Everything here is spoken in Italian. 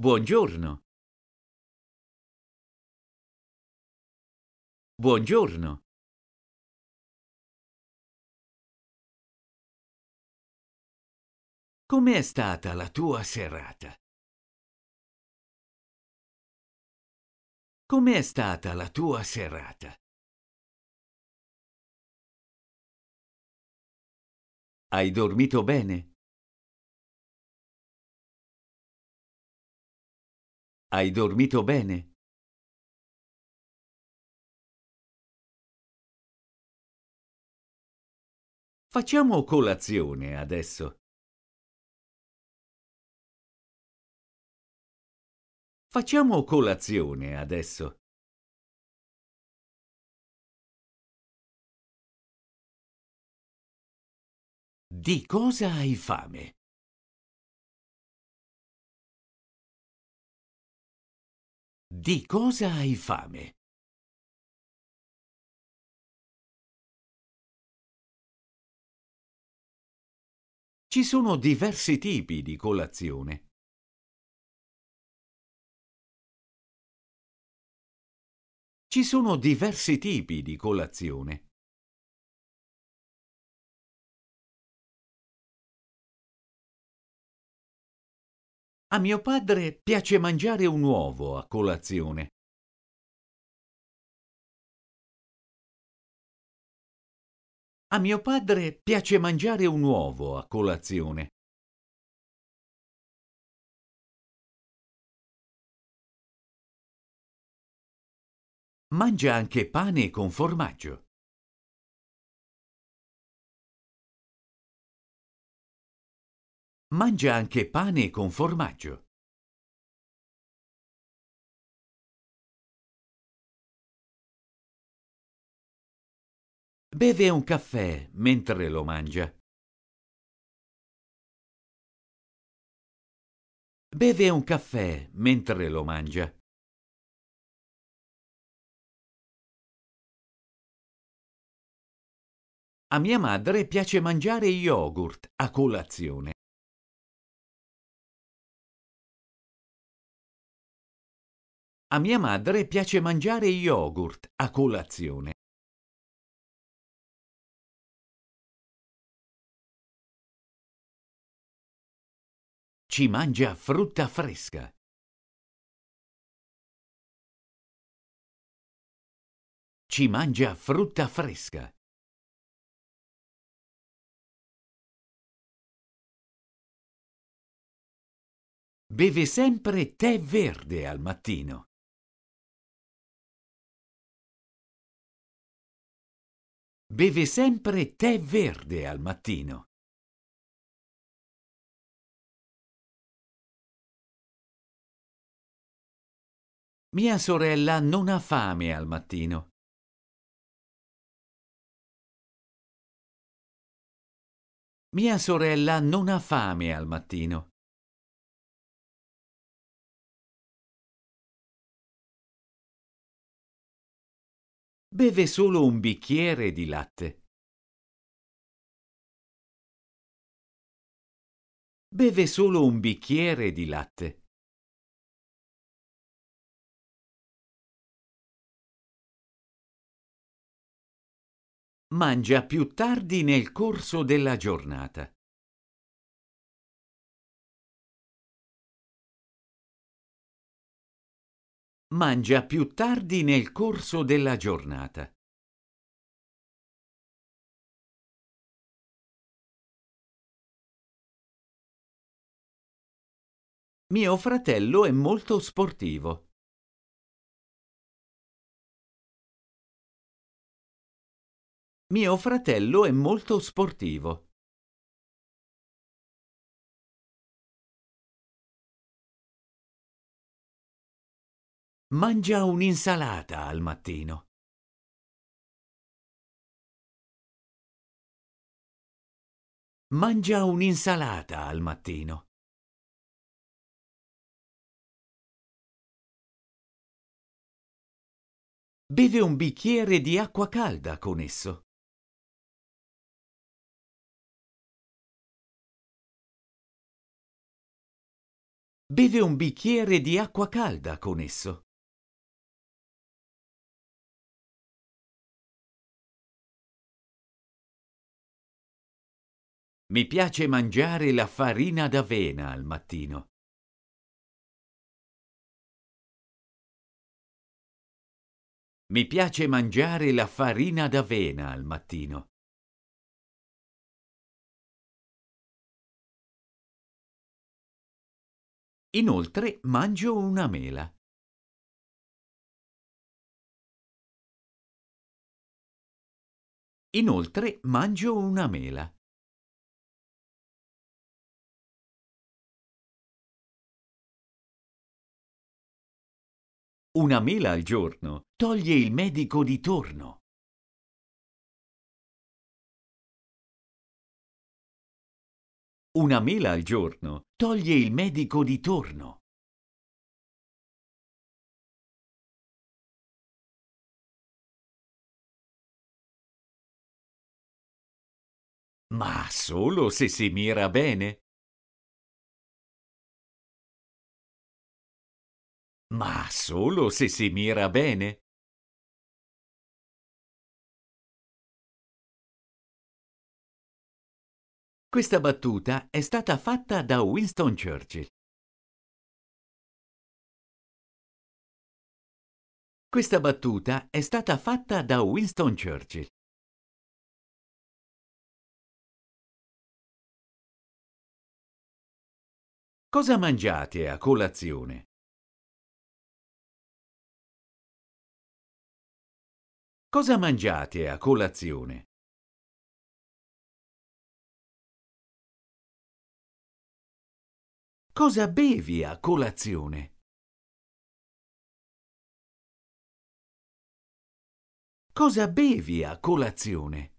Buongiorno. Buongiorno. Come è stata la tua serata? Come è stata la tua serata? Hai dormito bene? Hai dormito bene? Facciamo colazione adesso. Facciamo colazione adesso. Di cosa hai fame? Di cosa hai fame? Ci sono diversi tipi di colazione. Ci sono diversi tipi di colazione. A mio padre piace mangiare un uovo a colazione. A mio padre piace mangiare un uovo a colazione. Mangia anche pane con formaggio. Mangia anche pane con formaggio. Beve un caffè mentre lo mangia. Beve un caffè mentre lo mangia. A mia madre piace mangiare yogurt a colazione. A mia madre piace mangiare yogurt a colazione. Ci mangia frutta fresca. Ci mangia frutta fresca. Beve sempre tè verde al mattino. beve sempre tè verde al mattino. Mia sorella non ha fame al mattino. Mia sorella non ha fame al mattino. beve solo un bicchiere di latte. Beve solo un bicchiere di latte. Mangia più tardi nel corso della giornata. Mangia più tardi nel corso della giornata. Mio fratello è molto sportivo. Mio fratello è molto sportivo. Mangia un'insalata al mattino. Mangia un'insalata al mattino. Beve un bicchiere di acqua calda con esso. Beve un bicchiere di acqua calda con esso. Mi piace mangiare la farina d'avena al mattino. Mi piace mangiare la farina d'avena al mattino. Inoltre mangio una mela. Inoltre mangio una mela. Una mela al giorno toglie il medico di torno. Una mela al giorno toglie il medico di torno. Ma solo se si mira bene. ma solo se si mira bene. Questa battuta è stata fatta da Winston Churchill. Questa battuta è stata fatta da Winston Churchill. Cosa mangiate a colazione? Cosa mangiate a colazione? Cosa bevi a colazione? Cosa bevi a colazione?